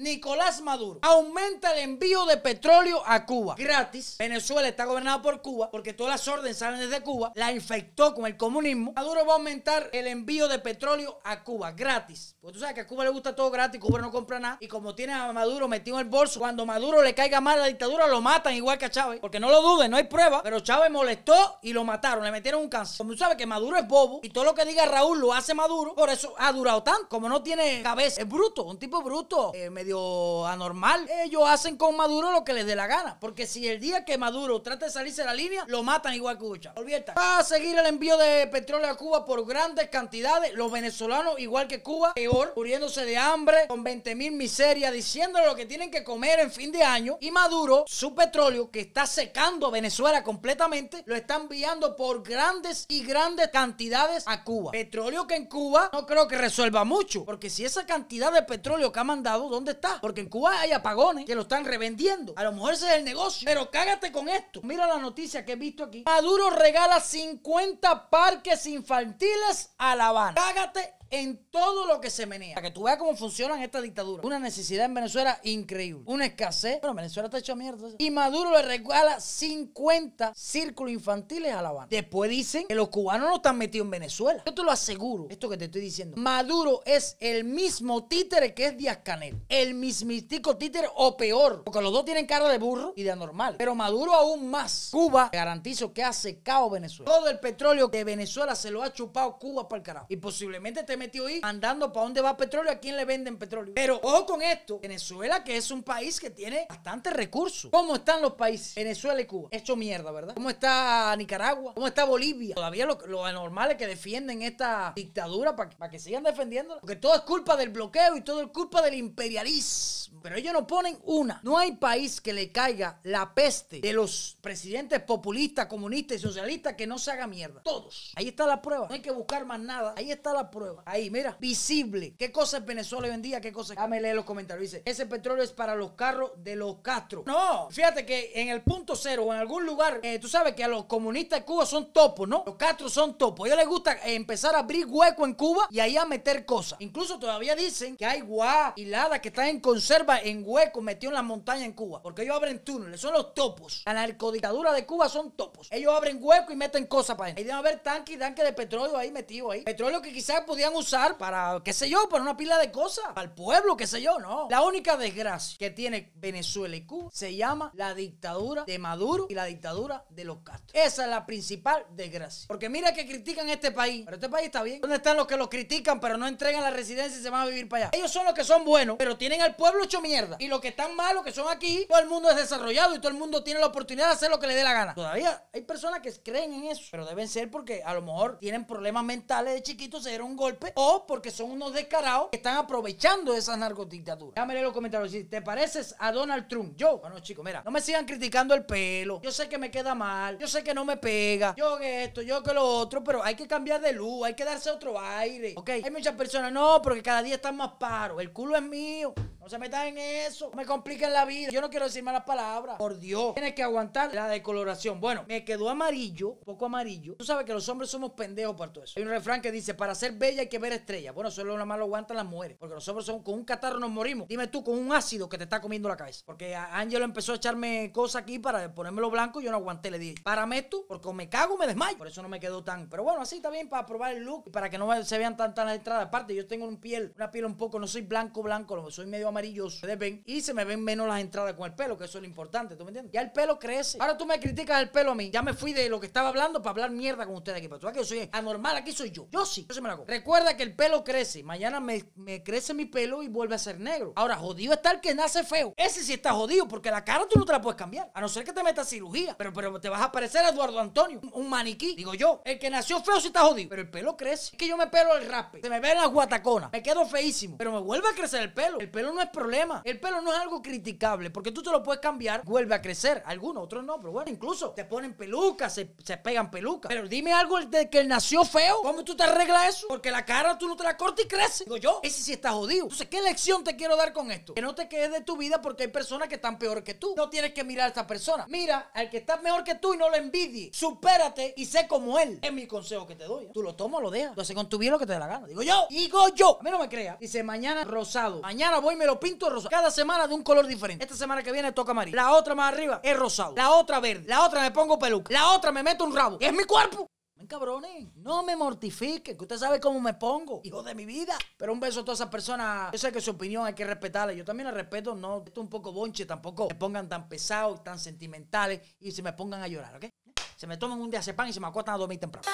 Nicolás Maduro aumenta el envío de petróleo a Cuba gratis. Venezuela está gobernada por Cuba porque todas las órdenes salen desde Cuba. La infectó con el comunismo. Maduro va a aumentar el envío de petróleo a Cuba gratis. Porque tú sabes que a Cuba le gusta todo gratis, Cuba no compra nada. Y como tiene a Maduro metido en el bolso, cuando Maduro le caiga mal la dictadura, lo matan igual que a Chávez. Porque no lo duden, no hay prueba. Pero Chávez molestó y lo mataron, le metieron un cáncer. Como tú sabes que Maduro es bobo y todo lo que diga Raúl lo hace Maduro, por eso ha durado tanto. Como no tiene cabeza, es bruto, un tipo bruto. Eh, anormal. Ellos hacen con Maduro lo que les dé la gana. Porque si el día que Maduro trata de salirse de la línea, lo matan igual que Ucha. Va a seguir el envío de petróleo a Cuba por grandes cantidades. Los venezolanos, igual que Cuba, peor, muriéndose de hambre, con 20 mil miserias, diciéndole lo que tienen que comer en fin de año. Y Maduro, su petróleo, que está secando Venezuela completamente, lo está enviando por grandes y grandes cantidades a Cuba. Petróleo que en Cuba no creo que resuelva mucho. Porque si esa cantidad de petróleo que ha mandado, ¿dónde está. Porque en Cuba hay apagones que lo están revendiendo. A lo mejor ese es el negocio. Pero cágate con esto. Mira la noticia que he visto aquí. Maduro regala 50 parques infantiles a La Habana. Cágate en todo lo que se menea. Para que tú veas cómo funcionan estas dictaduras. Una necesidad en Venezuela increíble. Una escasez. Bueno, Venezuela está hecha mierda. Y Maduro le regala 50 círculos infantiles a La Habana. Después dicen que los cubanos no están metidos en Venezuela. Yo te lo aseguro. Esto que te estoy diciendo. Maduro es el mismo títere que es Díaz Canel. El mismístico títere o peor. Porque los dos tienen cara de burro y de anormal. Pero Maduro aún más. Cuba, garantizo que ha secado Venezuela. Todo el petróleo de Venezuela se lo ha chupado Cuba para el carajo. Y posiblemente te metió ahí, mandando para dónde va petróleo, a quién le venden petróleo. Pero ojo con esto, Venezuela que es un país que tiene bastantes recursos. ¿Cómo están los países? Venezuela y Cuba. Hecho mierda, ¿verdad? ¿Cómo está Nicaragua? ¿Cómo está Bolivia? Todavía los lo anormales que defienden esta dictadura para que sigan defendiéndola. Porque todo es culpa del bloqueo y todo es culpa del imperialismo. Pero ellos no ponen una. No hay país que le caiga la peste de los presidentes populistas, comunistas y socialistas que no se haga mierda. Todos. Ahí está la prueba. No hay que buscar más nada. Ahí está la prueba ahí, mira, visible. ¿Qué cosa Venezuela vendía ¿Qué cosas Dame leer los comentarios. Dice, ese petróleo es para los carros de los Castro. No, fíjate que en el punto cero o en algún lugar, eh, tú sabes que a los comunistas de Cuba son topos, ¿no? Los Castro son topos. A ellos les gusta empezar a abrir hueco en Cuba y ahí a meter cosas. Incluso todavía dicen que hay guá y lada que están en conserva en hueco metido en la montaña en Cuba. Porque ellos abren túneles, son los topos. La narcodictadura de Cuba son topos. Ellos abren hueco y meten cosas para allá. Ahí deben haber tanques y tanques de petróleo ahí metido ahí. Petróleo que quizás podían usar para, qué sé yo, para una pila de cosas, para el pueblo, qué sé yo, no. La única desgracia que tiene Venezuela y Cuba se llama la dictadura de Maduro y la dictadura de los Castro. Esa es la principal desgracia. Porque mira que critican este país, pero este país está bien. ¿Dónde están los que lo critican pero no entregan la residencia y se van a vivir para allá? Ellos son los que son buenos, pero tienen al pueblo hecho mierda. Y los que están malos, que son aquí, todo el mundo es desarrollado y todo el mundo tiene la oportunidad de hacer lo que le dé la gana. Todavía hay personas que creen en eso, pero deben ser porque a lo mejor tienen problemas mentales de chiquitos, se dieron un golpe o porque son unos descarados que están aprovechando esas narcotictaturas Déjame leer los comentarios. Si te pareces a Donald Trump, yo, bueno, chicos, mira, no me sigan criticando el pelo. Yo sé que me queda mal, yo sé que no me pega, yo que esto, yo que lo otro, pero hay que cambiar de luz, hay que darse otro aire, ¿ok? Hay muchas personas, no, porque cada día están más paros. El culo es mío. No se metan en eso. me compliquen la vida. Yo no quiero decir malas palabras. Por Dios. Tienes que aguantar la decoloración. Bueno, me quedó amarillo, un poco amarillo. Tú sabes que los hombres somos pendejos por todo eso. Hay un refrán que dice, para ser bella hay que ver estrellas. Bueno, solo una más Aguanta la las mujeres. Porque los hombres son, con un catarro nos morimos. Dime tú, con un ácido que te está comiendo la cabeza. Porque Ángelo empezó a echarme cosas aquí para ponérmelo blanco. Yo no aguanté, le dije, párame tú porque me cago, me desmayo. Por eso no me quedó tan. Pero bueno, así está bien para probar el look para que no se vean tantas la entrada Aparte, yo tengo un piel, una piel un poco, no soy blanco, blanco, soy medio amarilloso. deben ven y se me ven menos las entradas con el pelo, que eso es lo importante, ¿tú me entiendes? Ya el pelo crece. Ahora tú me criticas el pelo a mí. Ya me fui de lo que estaba hablando para hablar mierda con ustedes aquí. Para tú que yo soy anormal, aquí soy yo. Yo sí, yo se me la Recuerda que el pelo crece. Mañana me, crece mi pelo y vuelve a ser negro. Ahora, jodido está el que nace feo. Ese sí está jodido, porque la cara tú no te la puedes cambiar. A no ser que te metas cirugía. Pero, pero te vas a parecer a Eduardo Antonio, un, maniquí. Digo yo, el que nació feo sí está jodido. Pero el pelo crece. Es que yo me pelo el raspe. Se me ve en las Me quedo feísimo. Pero me vuelve a crecer el pelo. El pelo no problema. El pelo no es algo criticable porque tú te lo puedes cambiar, vuelve a crecer. Algunos, otros no, pero bueno, incluso te ponen pelucas, se, pegan pelucas. Pero dime algo de que él nació feo. ¿Cómo tú te arreglas eso? Porque la cara tú no te la cortas y crece. Digo yo, ese sí está jodido. Entonces, ¿qué lección te quiero dar con esto? Que no te quedes de tu vida porque hay personas que están peor que tú. No tienes que mirar a esa persona. Mira al que está mejor que tú y no lo envidies. Supérate y sé como él. Es mi consejo que te doy. ¿eh? Tú lo tomas, lo dejas. Lo con tu vida lo que te dé la gana. Digo yo, digo yo. A mí no me creas. Dice mañana rosado. Mañana voy y me lo pinto de rosa. Cada semana de un color diferente. Esta semana que viene toca amarillo. La otra más arriba es rosado. La otra verde. La otra me pongo peluca. La otra me meto un rabo. Es mi cuerpo. Ven, cabrones, no me mortifiquen, que usted sabe cómo me pongo, hijo de mi vida. Pero un beso a todas esas personas. Yo sé que su opinión hay que respetarla. Yo también la respeto, no estoy un poco bonche, tampoco me pongan tan pesados, tan sentimentales y se me pongan a llorar, ¿ok? Se me toman un día pan y se me acuestan a dormir temprano.